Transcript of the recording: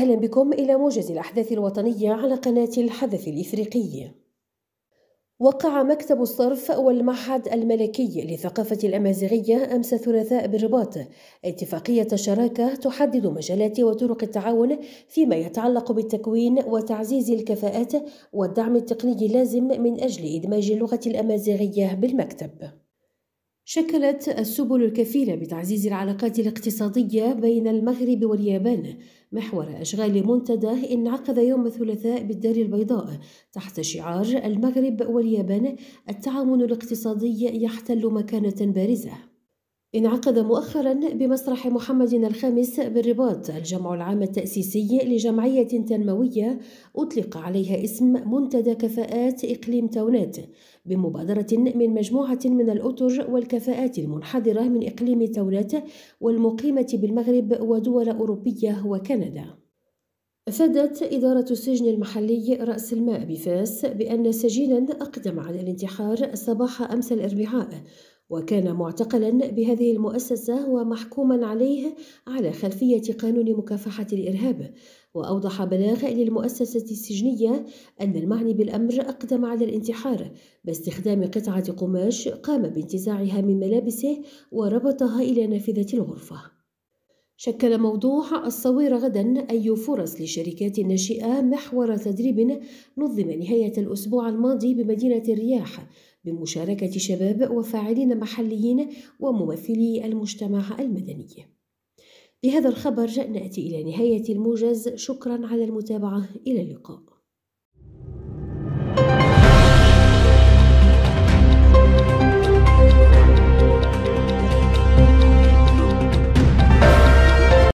أهلا بكم إلى موجز الأحداث الوطنية على قناة الحدث الإفريقي وقع مكتب الصرف والمعهد الملكي للثقافة الأمازيغية أمس الثلاثاء بالرباط اتفاقية شراكة تحدد مجالات وطرق التعاون فيما يتعلق بالتكوين وتعزيز الكفاءات والدعم التقني اللازم من أجل إدماج اللغة الأمازيغية بالمكتب شكلت السبل الكفيلة بتعزيز العلاقات الاقتصادية بين المغرب واليابان محور أشغال منتدى انعقد يوم الثلاثاء بالدار البيضاء تحت شعار المغرب واليابان التعاون الاقتصادي يحتل مكانة بارزة انعقد مؤخرا بمسرح محمد الخامس بالرباط الجمع العام التأسيسي لجمعية تنموية أطلق عليها اسم منتدى كفاءات إقليم تونات بمبادرة من مجموعة من الأطر والكفاءات المنحدرة من إقليم تونات والمقيمة بالمغرب ودول أوروبية وكندا. أفادت إدارة السجن المحلي رأس الماء بفاس بأن سجينا أقدم على الانتحار صباح أمس الأربعاء وكان معتقلا بهذه المؤسسة ومحكوما عليه على خلفية قانون مكافحة الإرهاب وأوضح بلاغ للمؤسسة السجنية أن المعني بالأمر أقدم على الانتحار باستخدام قطعة قماش قام بانتزاعها من ملابسه وربطها إلى نافذة الغرفة شكل موضوع الصوير غدا أي فرص للشركات الناشئة محور تدريب نظم نهاية الأسبوع الماضي بمدينة الرياح بمشاركة شباب وفاعلين محليين وممثلي المجتمع المدني. بهذا الخبر نأتي إلى نهاية الموجز شكرا على المتابعة إلى اللقاء.